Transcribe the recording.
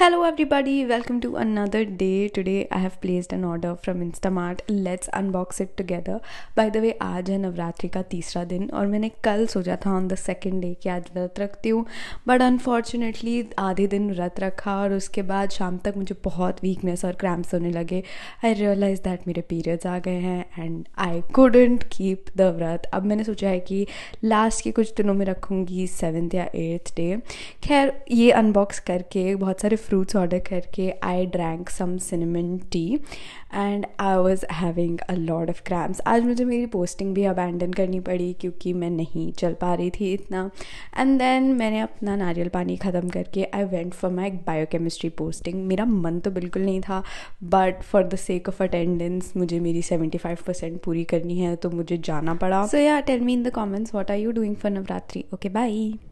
Hello everybody, welcome to another day. Today I have placed an order from Instamart. Let's unbox it together. By the way, आज है नवरात्रि का तीसरा दिन और मैंने कल सोचा था ऑन द सेकेंड डे कि आज व्रत रखती हूँ बट अनफॉर्चुनेटली आधे दिन व्रत रखा और उसके बाद शाम तक मुझे बहुत वीकनेस और क्रैम्प्स होने लगे आई रियलाइज दैट मेरे पीरियड्स आ गए हैं and I couldn't keep the vrat अब मैंने सोचा है कि लास्ट के कुछ दिनों में रखूँगी सेवन्थ या एट्थ डे खैर ये अनबॉक्स करके बहुत सारे फ्रूट्स ऑर्डर करके I drank some cinnamon tea and I was having a lot of cramps आज मुझे मेरी पोस्टिंग भी अबैंडन करनी पड़ी क्योंकि मैं नहीं चल पा रही थी इतना एंड देन मैंने अपना नारियल पानी ख़त्म करके I went for my biochemistry posting मेरा मन तो बिल्कुल नहीं था but for the sake of attendance मुझे मेरी सेवेंटी फाइव परसेंट पूरी करनी है तो मुझे जाना पड़ा so ya tell me in the comments what are you doing for Navratri okay by